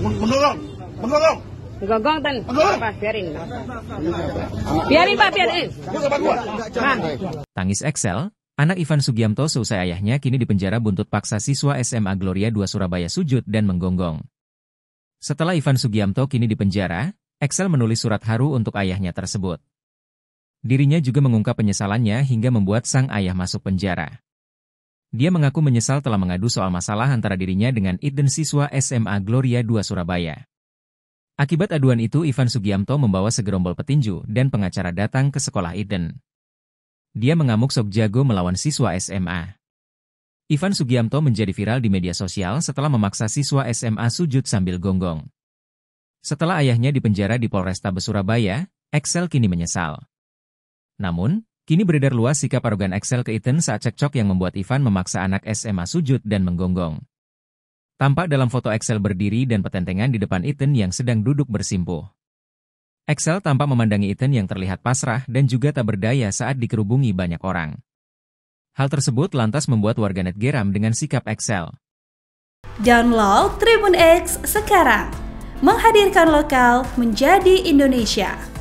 menolong menolong Gonggong ten. biarin. Biarin Pak, biarin. Nah. Tangis Excel, Anak Ivan Sugianto, seusai ayahnya kini dipenjara buntut paksa siswa SMA Gloria 2 Surabaya sujud dan menggonggong. Setelah Ivan Sugianto kini dipenjara, Excel menulis surat haru untuk ayahnya tersebut. Dirinya juga mengungkap penyesalannya hingga membuat sang ayah masuk penjara. Dia mengaku menyesal telah mengadu soal masalah antara dirinya dengan Iden siswa SMA Gloria 2 Surabaya. Akibat aduan itu Ivan Sugiyamto membawa segerombol petinju dan pengacara datang ke sekolah Iden. Dia mengamuk sok jago melawan siswa SMA. Ivan Sugiyamto menjadi viral di media sosial setelah memaksa siswa SMA sujud sambil gonggong. Setelah ayahnya dipenjara di Polresta Besurabaya, Excel kini menyesal. Namun, Kini beredar luas sikap arogan Excel ke Ethan saat cekcok yang membuat Ivan memaksa anak SMA sujud dan menggonggong. Tampak dalam foto Excel berdiri dan petentengan di depan Ethan yang sedang duduk bersimpuh. Excel tampak memandangi Ethan yang terlihat pasrah dan juga tak berdaya saat dikerubungi banyak orang. Hal tersebut lantas membuat warganet geram dengan sikap Excel. Download Tribun X sekarang. Menghadirkan lokal menjadi Indonesia.